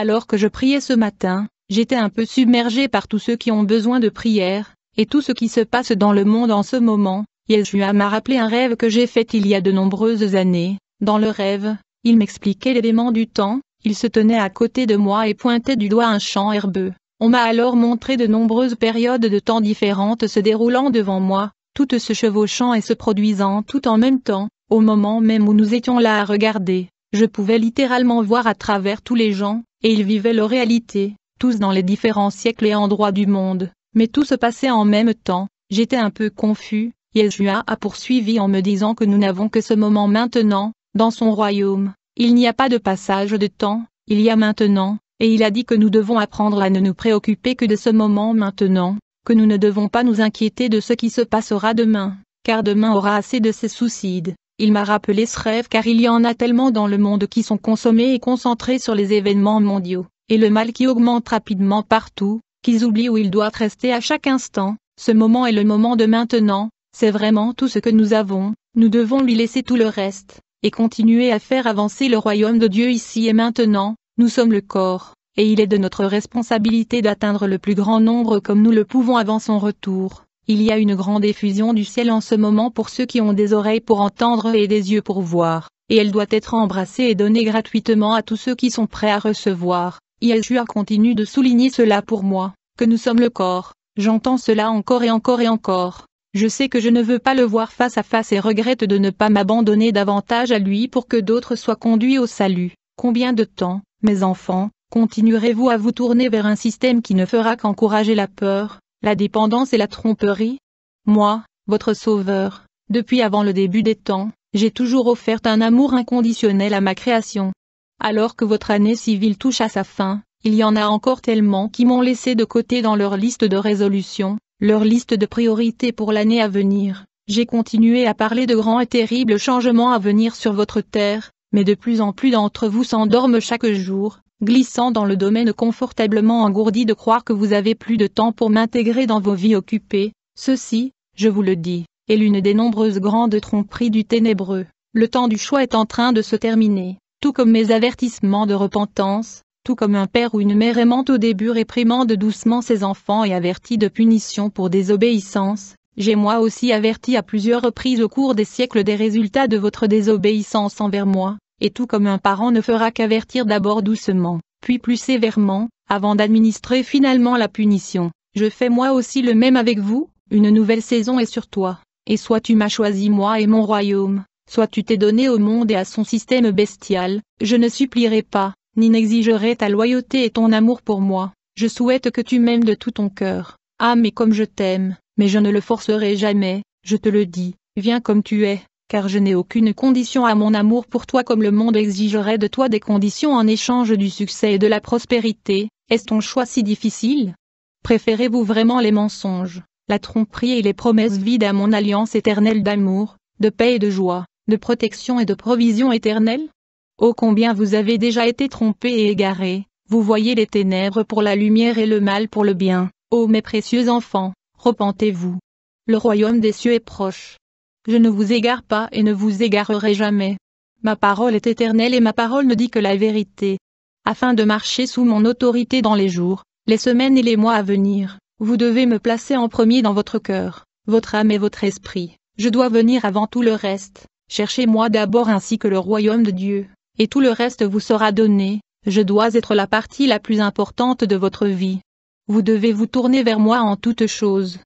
Alors que je priais ce matin, j'étais un peu submergé par tous ceux qui ont besoin de prière, et tout ce qui se passe dans le monde en ce moment, Yeshua m'a rappelé un rêve que j'ai fait il y a de nombreuses années. Dans le rêve, il m'expliquait l'élément du temps, il se tenait à côté de moi et pointait du doigt un champ herbeux. On m'a alors montré de nombreuses périodes de temps différentes se déroulant devant moi, toutes se chevauchant et se produisant tout en même temps, au moment même où nous étions là à regarder. Je pouvais littéralement voir à travers tous les gens, et ils vivaient leur réalité, tous dans les différents siècles et endroits du monde, mais tout se passait en même temps, j'étais un peu confus, Yeshua a poursuivi en me disant que nous n'avons que ce moment maintenant, dans son royaume, il n'y a pas de passage de temps, il y a maintenant, et il a dit que nous devons apprendre à ne nous préoccuper que de ce moment maintenant, que nous ne devons pas nous inquiéter de ce qui se passera demain, car demain aura assez de ses soucis. Il m'a rappelé ce rêve car il y en a tellement dans le monde qui sont consommés et concentrés sur les événements mondiaux, et le mal qui augmente rapidement partout, qu'ils oublient où ils doivent rester à chaque instant, ce moment est le moment de maintenant, c'est vraiment tout ce que nous avons, nous devons lui laisser tout le reste, et continuer à faire avancer le royaume de Dieu ici et maintenant, nous sommes le corps, et il est de notre responsabilité d'atteindre le plus grand nombre comme nous le pouvons avant son retour. Il y a une grande effusion du ciel en ce moment pour ceux qui ont des oreilles pour entendre et des yeux pour voir, et elle doit être embrassée et donnée gratuitement à tous ceux qui sont prêts à recevoir. Yeshua continue de souligner cela pour moi, que nous sommes le corps. J'entends cela encore et encore et encore. Je sais que je ne veux pas le voir face à face et regrette de ne pas m'abandonner davantage à lui pour que d'autres soient conduits au salut. Combien de temps, mes enfants, continuerez-vous à vous tourner vers un système qui ne fera qu'encourager la peur, la dépendance et la tromperie Moi, votre sauveur, depuis avant le début des temps, j'ai toujours offert un amour inconditionnel à ma création. Alors que votre année civile touche à sa fin, il y en a encore tellement qui m'ont laissé de côté dans leur liste de résolutions, leur liste de priorités pour l'année à venir. J'ai continué à parler de grands et terribles changements à venir sur votre terre, mais de plus en plus d'entre vous s'endorment chaque jour, glissant dans le domaine confortablement engourdi de croire que vous avez plus de temps pour m'intégrer dans vos vies occupées, ceci, je vous le dis, est l'une des nombreuses grandes tromperies du ténébreux. Le temps du choix est en train de se terminer, tout comme mes avertissements de repentance, tout comme un père ou une mère aimant au début réprimande doucement ses enfants et averti de punition pour désobéissance, j'ai moi aussi averti à plusieurs reprises au cours des siècles des résultats de votre désobéissance envers moi, et tout comme un parent ne fera qu'avertir d'abord doucement, puis plus sévèrement, avant d'administrer finalement la punition. Je fais moi aussi le même avec vous, une nouvelle saison est sur toi, et soit tu m'as choisi moi et mon royaume, soit tu t'es donné au monde et à son système bestial, je ne supplierai pas, ni n'exigerai ta loyauté et ton amour pour moi, je souhaite que tu m'aimes de tout ton cœur, ah mais comme je t'aime, mais je ne le forcerai jamais, je te le dis, viens comme tu es, car je n'ai aucune condition à mon amour pour toi comme le monde exigerait de toi des conditions en échange du succès et de la prospérité, est-ce ton choix si difficile Préférez-vous vraiment les mensonges, la tromperie et les promesses vides à mon alliance éternelle d'amour, de paix et de joie, de protection et de provision éternelle Ô oh, combien vous avez déjà été trompé et égaré, vous voyez les ténèbres pour la lumière et le mal pour le bien, ô oh, mes précieux enfants, repentez-vous. Le royaume des cieux est proche. Je ne vous égare pas et ne vous égarerai jamais. Ma parole est éternelle et ma parole ne dit que la vérité. Afin de marcher sous mon autorité dans les jours, les semaines et les mois à venir, vous devez me placer en premier dans votre cœur, votre âme et votre esprit. Je dois venir avant tout le reste. Cherchez-moi d'abord ainsi que le royaume de Dieu, et tout le reste vous sera donné. Je dois être la partie la plus importante de votre vie. Vous devez vous tourner vers moi en toutes choses.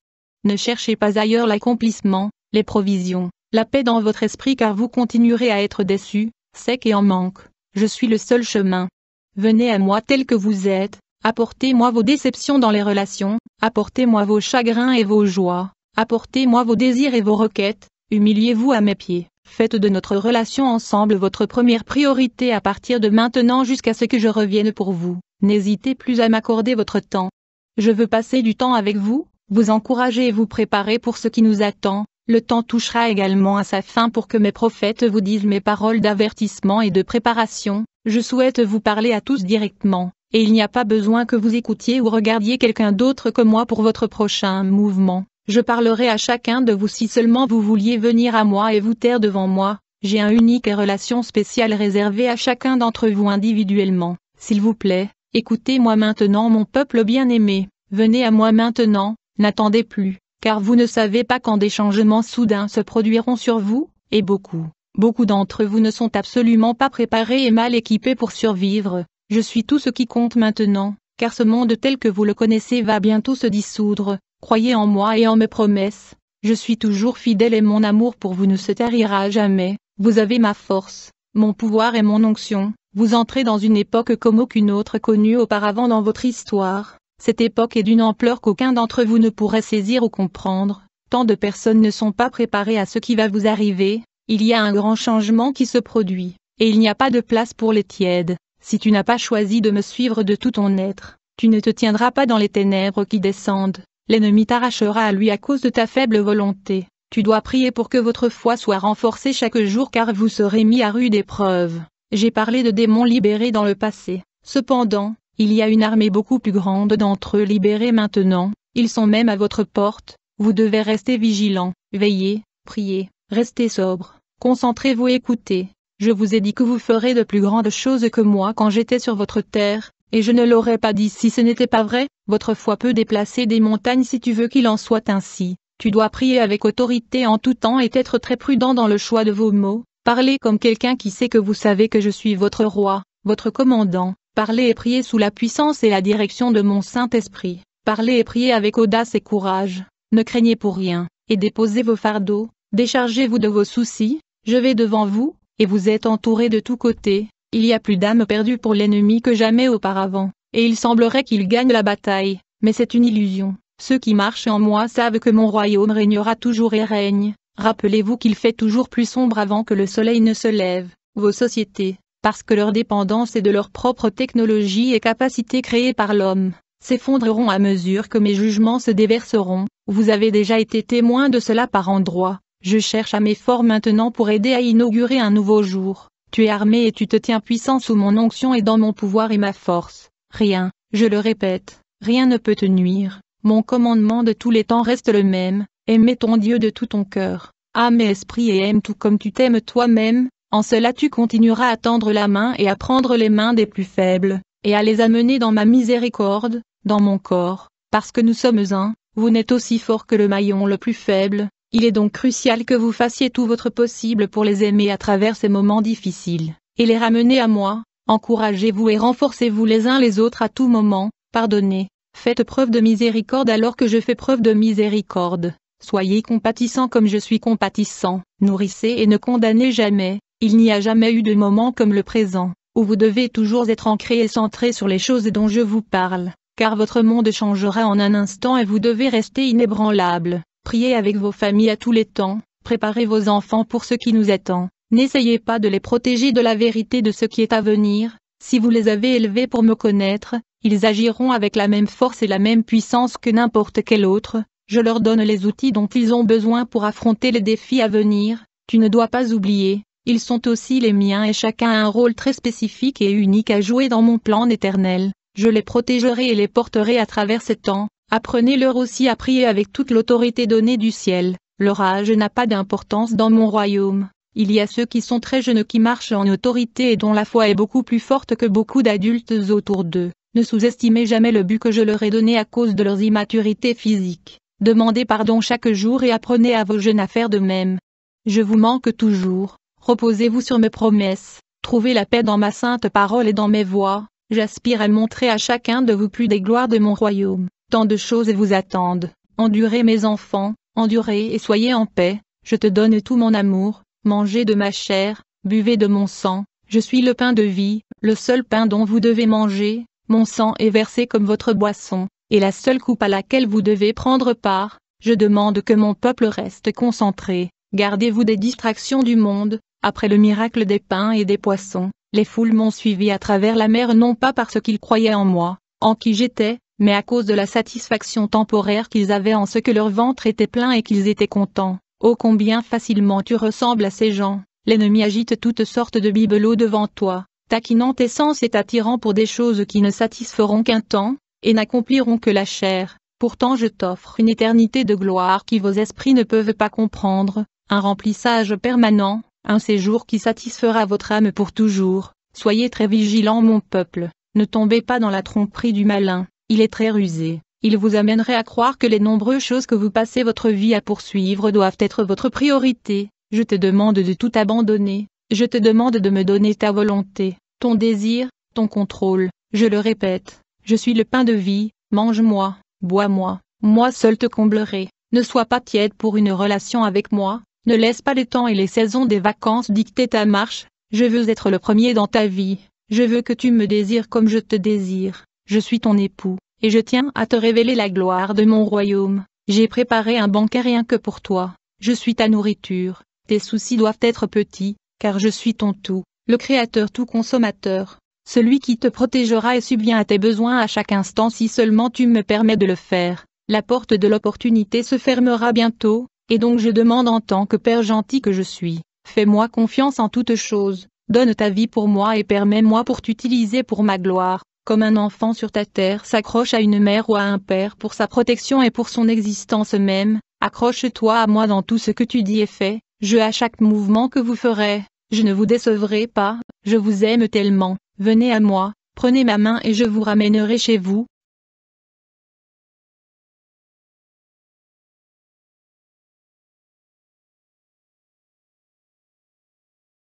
Ne cherchez pas ailleurs l'accomplissement, les provisions, la paix dans votre esprit car vous continuerez à être déçu, sec et en manque. Je suis le seul chemin. Venez à moi tel que vous êtes, apportez-moi vos déceptions dans les relations, apportez-moi vos chagrins et vos joies, apportez-moi vos désirs et vos requêtes, humiliez-vous à mes pieds. Faites de notre relation ensemble votre première priorité à partir de maintenant jusqu'à ce que je revienne pour vous. N'hésitez plus à m'accorder votre temps. Je veux passer du temps avec vous, vous encourager et vous préparer pour ce qui nous attend, le temps touchera également à sa fin pour que mes prophètes vous disent mes paroles d'avertissement et de préparation, je souhaite vous parler à tous directement, et il n'y a pas besoin que vous écoutiez ou regardiez quelqu'un d'autre que moi pour votre prochain mouvement. Je parlerai à chacun de vous si seulement vous vouliez venir à moi et vous taire devant moi, j'ai un unique et relation spéciale réservée à chacun d'entre vous individuellement. S'il vous plaît, écoutez-moi maintenant mon peuple bien-aimé, venez à moi maintenant, n'attendez plus car vous ne savez pas quand des changements soudains se produiront sur vous, et beaucoup, beaucoup d'entre vous ne sont absolument pas préparés et mal équipés pour survivre. Je suis tout ce qui compte maintenant, car ce monde tel que vous le connaissez va bientôt se dissoudre, croyez en moi et en mes promesses, je suis toujours fidèle et mon amour pour vous ne se tarira jamais, vous avez ma force, mon pouvoir et mon onction, vous entrez dans une époque comme aucune autre connue auparavant dans votre histoire, cette époque est d'une ampleur qu'aucun d'entre vous ne pourrait saisir ou comprendre, tant de personnes ne sont pas préparées à ce qui va vous arriver, il y a un grand changement qui se produit, et il n'y a pas de place pour les tièdes, si tu n'as pas choisi de me suivre de tout ton être, tu ne te tiendras pas dans les ténèbres qui descendent, l'ennemi t'arrachera à lui à cause de ta faible volonté, tu dois prier pour que votre foi soit renforcée chaque jour car vous serez mis à rude épreuve, j'ai parlé de démons libérés dans le passé, cependant, il y a une armée beaucoup plus grande d'entre eux libérés maintenant, ils sont même à votre porte, vous devez rester vigilant, veillez, priez, restez sobre, concentrez-vous et écoutez. Je vous ai dit que vous ferez de plus grandes choses que moi quand j'étais sur votre terre, et je ne l'aurais pas dit si ce n'était pas vrai, votre foi peut déplacer des montagnes si tu veux qu'il en soit ainsi. Tu dois prier avec autorité en tout temps et être très prudent dans le choix de vos mots, parlez comme quelqu'un qui sait que vous savez que je suis votre roi, votre commandant, Parlez et priez sous la puissance et la direction de mon Saint-Esprit. Parlez et priez avec audace et courage. Ne craignez pour rien, et déposez vos fardeaux, déchargez-vous de vos soucis, je vais devant vous, et vous êtes entouré de tous côtés. Il y a plus d'âmes perdues pour l'ennemi que jamais auparavant, et il semblerait qu'il gagne la bataille, mais c'est une illusion. Ceux qui marchent en moi savent que mon royaume régnera toujours et règne. Rappelez-vous qu'il fait toujours plus sombre avant que le soleil ne se lève. Vos sociétés, parce que leur dépendance et de leur propre technologie et capacité créée par l'homme, s'effondreront à mesure que mes jugements se déverseront, vous avez déjà été témoin de cela par endroits, je cherche à m'efforcer maintenant pour aider à inaugurer un nouveau jour, tu es armé et tu te tiens puissant sous mon onction et dans mon pouvoir et ma force, rien, je le répète, rien ne peut te nuire, mon commandement de tous les temps reste le même, aimez ton Dieu de tout ton cœur, âme et esprit et aime tout comme tu t'aimes toi-même, en cela tu continueras à tendre la main et à prendre les mains des plus faibles, et à les amener dans ma miséricorde, dans mon corps, parce que nous sommes un, vous n'êtes aussi fort que le maillon le plus faible, il est donc crucial que vous fassiez tout votre possible pour les aimer à travers ces moments difficiles, et les ramener à moi, encouragez-vous et renforcez-vous les uns les autres à tout moment, pardonnez, faites preuve de miséricorde alors que je fais preuve de miséricorde, soyez compatissant comme je suis compatissant, nourrissez et ne condamnez jamais, il n'y a jamais eu de moment comme le présent, où vous devez toujours être ancré et centré sur les choses dont je vous parle, car votre monde changera en un instant et vous devez rester inébranlable. Priez avec vos familles à tous les temps, préparez vos enfants pour ce qui nous attend, n'essayez pas de les protéger de la vérité de ce qui est à venir, si vous les avez élevés pour me connaître, ils agiront avec la même force et la même puissance que n'importe quel autre, je leur donne les outils dont ils ont besoin pour affronter les défis à venir, tu ne dois pas oublier, ils sont aussi les miens et chacun a un rôle très spécifique et unique à jouer dans mon plan éternel. Je les protégerai et les porterai à travers ces temps. Apprenez-leur aussi à prier avec toute l'autorité donnée du ciel. Leur âge n'a pas d'importance dans mon royaume. Il y a ceux qui sont très jeunes qui marchent en autorité et dont la foi est beaucoup plus forte que beaucoup d'adultes autour d'eux. Ne sous-estimez jamais le but que je leur ai donné à cause de leurs immaturités physiques. Demandez pardon chaque jour et apprenez à vos jeunes à faire de même. Je vous manque toujours. Reposez-vous sur mes promesses, trouvez la paix dans ma sainte parole et dans mes voix, j'aspire à montrer à chacun de vous plus des gloires de mon royaume. Tant de choses vous attendent, endurez mes enfants, endurez et soyez en paix, je te donne tout mon amour, mangez de ma chair, buvez de mon sang, je suis le pain de vie, le seul pain dont vous devez manger, mon sang est versé comme votre boisson, et la seule coupe à laquelle vous devez prendre part, je demande que mon peuple reste concentré, gardez-vous des distractions du monde, après le miracle des pains et des poissons, les foules m'ont suivi à travers la mer non pas parce qu'ils croyaient en moi, en qui j'étais, mais à cause de la satisfaction temporaire qu'ils avaient en ce que leur ventre était plein et qu'ils étaient contents. Oh combien facilement tu ressembles à ces gens, l'ennemi agite toutes sortes de bibelots devant toi, taquinant tes sens et t'attirant pour des choses qui ne satisferont qu'un temps, et n'accompliront que la chair. Pourtant je t'offre une éternité de gloire qui vos esprits ne peuvent pas comprendre, un remplissage permanent, un séjour qui satisfera votre âme pour toujours. Soyez très vigilant mon peuple, ne tombez pas dans la tromperie du malin, il est très rusé, il vous amènerait à croire que les nombreuses choses que vous passez votre vie à poursuivre doivent être votre priorité, je te demande de tout abandonner, je te demande de me donner ta volonté, ton désir, ton contrôle, je le répète, je suis le pain de vie, mange-moi, bois-moi, moi seul te comblerai, ne sois pas tiède pour une relation avec moi, ne laisse pas les temps et les saisons des vacances dicter ta marche, je veux être le premier dans ta vie, je veux que tu me désires comme je te désire, je suis ton époux, et je tiens à te révéler la gloire de mon royaume, j'ai préparé un banquet rien que pour toi, je suis ta nourriture, tes soucis doivent être petits, car je suis ton tout, le Créateur tout consommateur, celui qui te protégera et subvient à tes besoins à chaque instant si seulement tu me permets de le faire, la porte de l'opportunité se fermera bientôt, et donc je demande en tant que Père gentil que je suis, fais-moi confiance en toutes choses, donne ta vie pour moi et permets-moi pour t'utiliser pour ma gloire, comme un enfant sur ta terre s'accroche à une mère ou à un père pour sa protection et pour son existence même, accroche-toi à moi dans tout ce que tu dis et fais, je à chaque mouvement que vous ferez, je ne vous décevrai pas, je vous aime tellement, venez à moi, prenez ma main et je vous ramènerai chez vous,